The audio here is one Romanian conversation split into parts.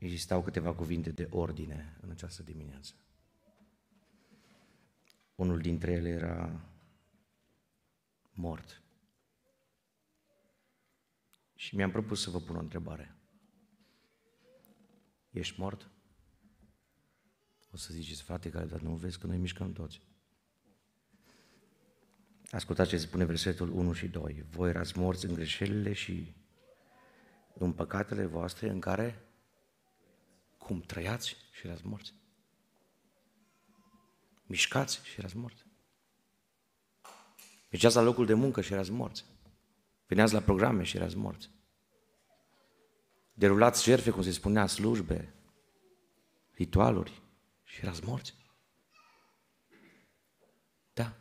existau câteva cuvinte de ordine în această dimineață. Unul dintre ele era mort. Și mi-am propus să vă pun o întrebare. Ești mort? O să ziceți, frate, care, dar nu vezi că noi mișcăm toți. Ascultați ce spune versetul 1 și 2. Voi erați morți în greșelile și în păcatele voastre în care Acum trăiați și erați morți. Mișcați și erați morți. Mergeați la locul de muncă și erați morți. Veneați la programe și erați morți. Derulați șerfe, cum se spunea, slujbe, ritualuri și erați morți. Da.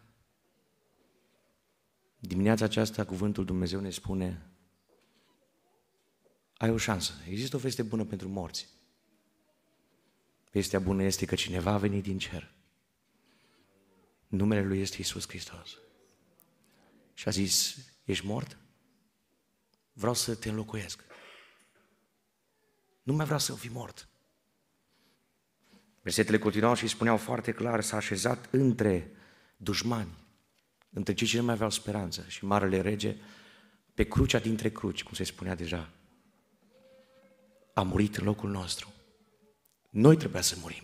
Dimineața aceasta, cuvântul Dumnezeu ne spune ai o șansă. Există o veste bună pentru morți. Vestea bună este că cineva a venit din cer. Numele lui este Isus Hristos. Și a zis, ești mort? Vreau să te înlocuiesc. Nu mai vreau să fii mort. Versetele continuau și spuneau foarte clar, s-a așezat între dușmani, între cei ce nu mai aveau speranță și Marele Rege, pe crucea dintre cruci, cum se spunea deja, a murit în locul nostru. Noi trebuia să murim.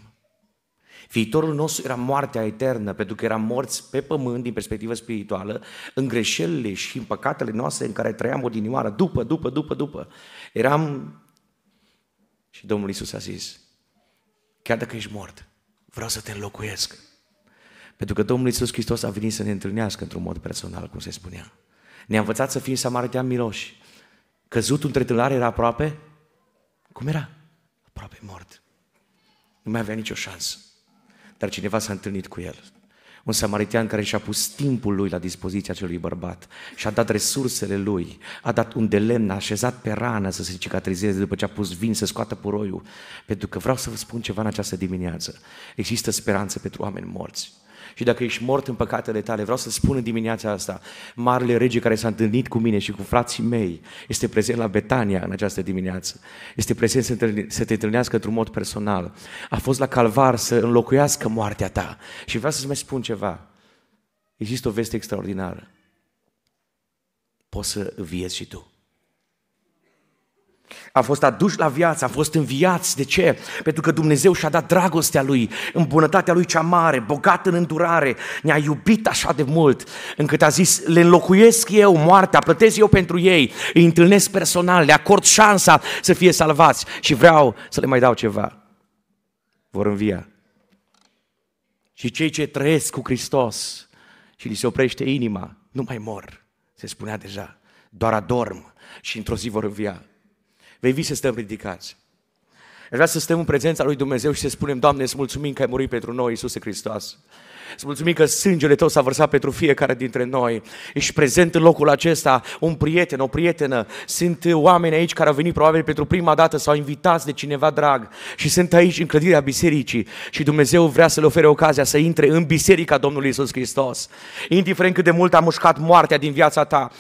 Viitorul nostru era moartea eternă, pentru că eram morți pe pământ din perspectivă spirituală, în greșelile și în păcatele noastre în care trăiam odinioară, după, după, după, după. Eram... Și Domnul Isus a zis, chiar dacă ești mort, vreau să te înlocuiesc. Pentru că Domnul Isus Hristos a venit să ne întâlnească într-un mod personal, cum se spunea. Ne-a învățat să fim samariteani miloși. Căzut între tâlhari era aproape? Cum era? Aproape mort. Nu mai avea nicio șansă. Dar cineva s-a întâlnit cu el. Un samaritean care și-a pus timpul lui la dispoziția acelui bărbat și-a dat resursele lui, a dat un de lemn, a așezat pe rană să se cicatrizeze după ce a pus vin să scoată puroiul. Pentru că vreau să vă spun ceva în această dimineață. Există speranță pentru oameni morți. Și dacă ești mort în păcatele tale, vreau să spun în dimineața asta, Marele Rege care s-a întâlnit cu mine și cu frații mei, este prezent la Betania în această dimineață. Este prezent să te întâlnească într-un mod personal. A fost la Calvar să înlocuiască moartea ta. Și vreau să-ți mai spun ceva. Există o veste extraordinară. Poți să viezi și tu. A fost adus la viață, a fost înviați. De ce? Pentru că Dumnezeu și-a dat dragostea Lui, în bunătatea Lui cea mare, bogat în îndurare, ne-a iubit așa de mult, încât a zis, le înlocuiesc eu moartea, plătesc eu pentru ei, îi întâlnesc personal, le acord șansa să fie salvați și vreau să le mai dau ceva. Vor învia. Și cei ce trăiesc cu Hristos și li se oprește inima, nu mai mor, se spunea deja, doar adorm și într-o zi vor învia vei vii să stăm ridicați. Aș vrea să stăm în prezența lui Dumnezeu și să spunem, Doamne, îți mulțumim că ai murit pentru noi, Iisuse Hristos. Să mulțumim că sângele Tău s-a vărsat pentru fiecare dintre noi. Ești prezent în locul acesta, un prieten, o prietenă. Sunt oameni aici care au venit probabil pentru prima dată sau invitați de cineva drag și sunt aici în clădirea bisericii și Dumnezeu vrea să le ofere ocazia să intre în biserica Domnului Isus Hristos. Indiferent cât de mult a mușcat moartea din viața ta,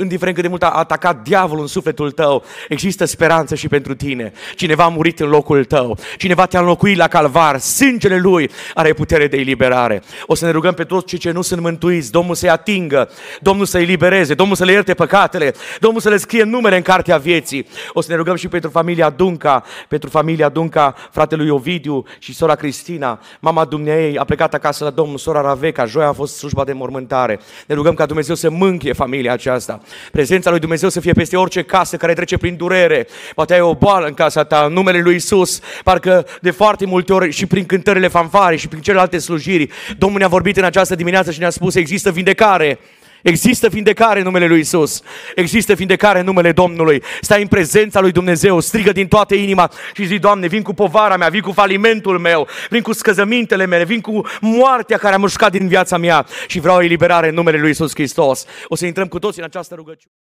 indiferent cât de mult a atacat diavolul în sufletul tău, există speranță și pentru tine. Cineva a murit în locul tău, cineva te-a înlocuit la calvar, sângele lui are putere de eliberare. O să ne rugăm pe toți cei ce nu sunt mântuiți, Domnul să-i atingă, Domnul să-i libereze, Domnul să le ierte păcatele, Domnul să le scrie numere în cartea vieții. O să ne rugăm și pentru familia Dunca, pentru familia Dunca, fratelui Ovidiu și sora Cristina, mama dumneei a plecat acasă la Domnul, sora Raveca, joia a fost slujba de mormântare. Ne rugăm ca Dumnezeu să mânche familia aceasta. Prezența lui Dumnezeu să fie peste orice casă care trece prin durere. Poate ai o boală în casa ta, în numele lui Isus, parcă de foarte multe ori și prin cântările fanfare și prin celelalte slujiri Domnul ne-a vorbit în această dimineață și ne-a spus, există vindecare. Există vindecare în numele lui Isus. Există vindecare în numele Domnului. Stai în prezența lui Dumnezeu, strigă din toată inima și zi, Doamne, vin cu povara mea, vin cu falimentul meu, vin cu scăzămintele mele, vin cu moartea care a mușcat din viața mea și vreau eliberare în numele lui Isus Hristos. O să intrăm cu toți în această rugăciune.